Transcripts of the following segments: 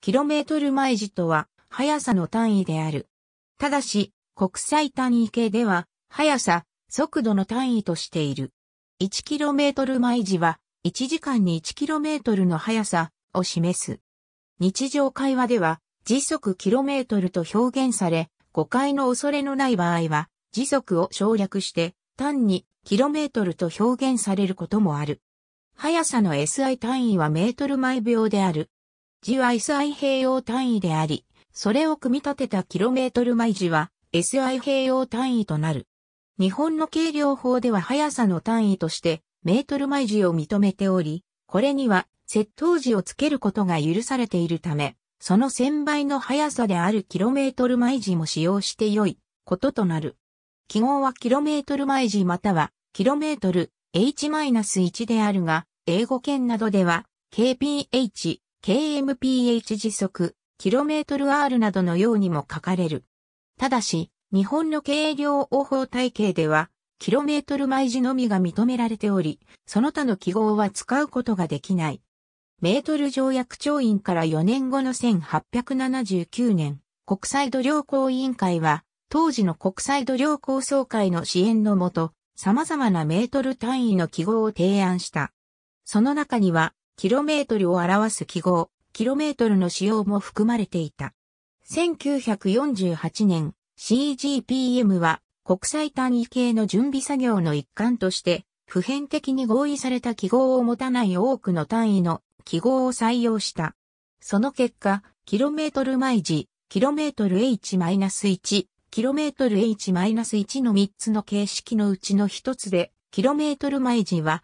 キロメートル毎時とは、速さの単位である。ただし、国際単位系では、速さ、速度の単位としている。1キロメートル毎時は、1時間に1キロメートルの速さを示す。日常会話では、時速キロメートルと表現され、誤解の恐れのない場合は、時速を省略して、単にキロメートルと表現されることもある。速さの SI 単位はメートル毎秒である。g は s i 併用単位であり、それを組み立てたキロメートル毎時は SI 併用単位となる。日本の計量法では速さの単位としてメートル毎時を認めており、これには窃盗時をつけることが許されているため、その1000倍の速さであるキロメートル毎時も使用して良いこととなる。記号はキロメートル毎時またはキロメートル h-1 であるが、英語圏などでは kph kmph 時速、k m r などのようにも書かれる。ただし、日本の軽量応報体系では、km 毎時のみが認められており、その他の記号は使うことができない。メートル条約調印から4年後の1879年、国際度量衡委員会は、当時の国際度量衡総会の支援のもと、様々なメートル単位の記号を提案した。その中には、キロメートルを表す記号、キロメートルの使用も含まれていた。1948年、CGPM は国際単位系の準備作業の一環として、普遍的に合意された記号を持たない多くの単位の記号を採用した。その結果、キロメートル毎時、キロメートル h-1、キロメートル h-1 の3つの形式のうちの1つで、キロメートル毎時は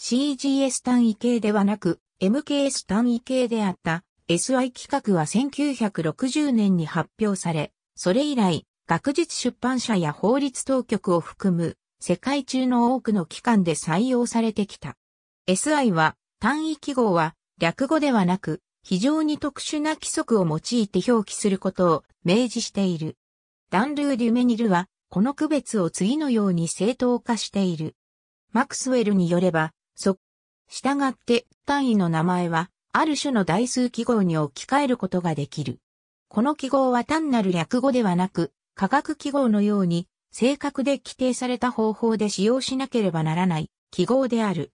CGS 単位系ではなく MKS 単位系であった SI 企画は1960年に発表され、それ以来、学術出版社や法律当局を含む世界中の多くの機関で採用されてきた。SI は単位記号は略語ではなく非常に特殊な規則を用いて表記することを明示している。ダンルー・デュメニルはこの区別を次のように正当化している。マクスウェルによればそ、したがって単位の名前は、ある種の代数記号に置き換えることができる。この記号は単なる略語ではなく、科学記号のように、正確で規定された方法で使用しなければならない記号である。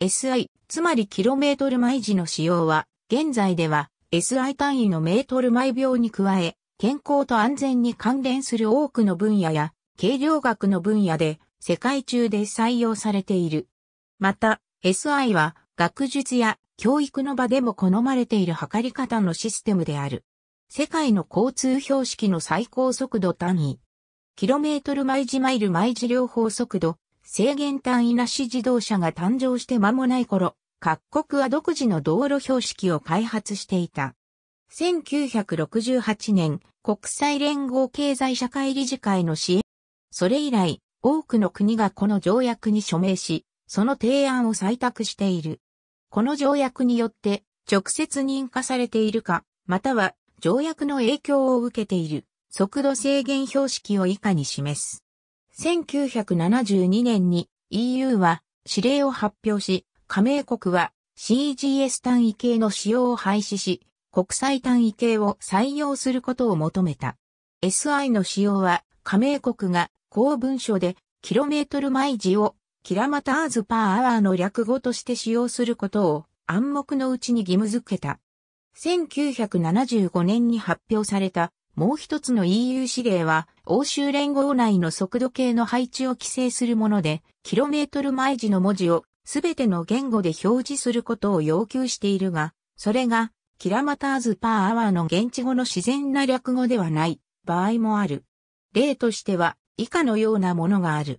SI、つまりキロメートル毎時の使用は、現在では SI 単位のメートル毎秒に加え、健康と安全に関連する多くの分野や、計量学の分野で世界中で採用されている。また、SI は学術や教育の場でも好まれている測り方のシステムである。世界の交通標識の最高速度単位、キロメートル毎時マイル毎時両方速度、制限単位なし自動車が誕生して間もない頃、各国は独自の道路標識を開発していた。1968年、国際連合経済社会理事会の支援。それ以来、多くの国がこの条約に署名し、その提案を採択している。この条約によって直接認可されているか、または条約の影響を受けている速度制限標識を以下に示す。1972年に EU は指令を発表し、加盟国は CGS 単位系の使用を廃止し、国際単位系を採用することを求めた。SI の使用は加盟国が公文書でキロメートル毎時をキラマターズパーアワーの略語として使用することを暗黙のうちに義務付けた。1975年に発表されたもう一つの EU 指令は欧州連合内の速度計の配置を規制するもので、キロメートル毎時の文字をすべての言語で表示することを要求しているが、それがキラマターズパーアワーの現地語の自然な略語ではない場合もある。例としては以下のようなものがある。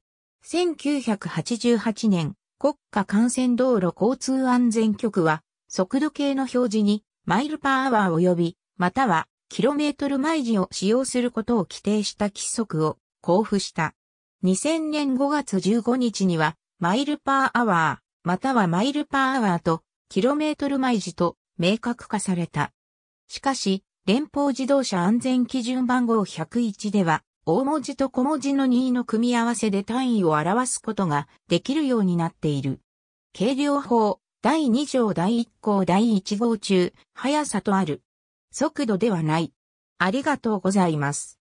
1988年、国家幹線道路交通安全局は、速度計の表示に、マイルパーアワー及び、または、キロメートル毎時を使用することを規定した規則を交付した。2000年5月15日には、マイルパーアワー、またはマイルパーアワーと、キロメートル毎時と明確化された。しかし、連邦自動車安全基準番号101では、大文字と小文字の2の組み合わせで単位を表すことができるようになっている。計量法、第2条第1項第1号中、速さとある。速度ではない。ありがとうございます。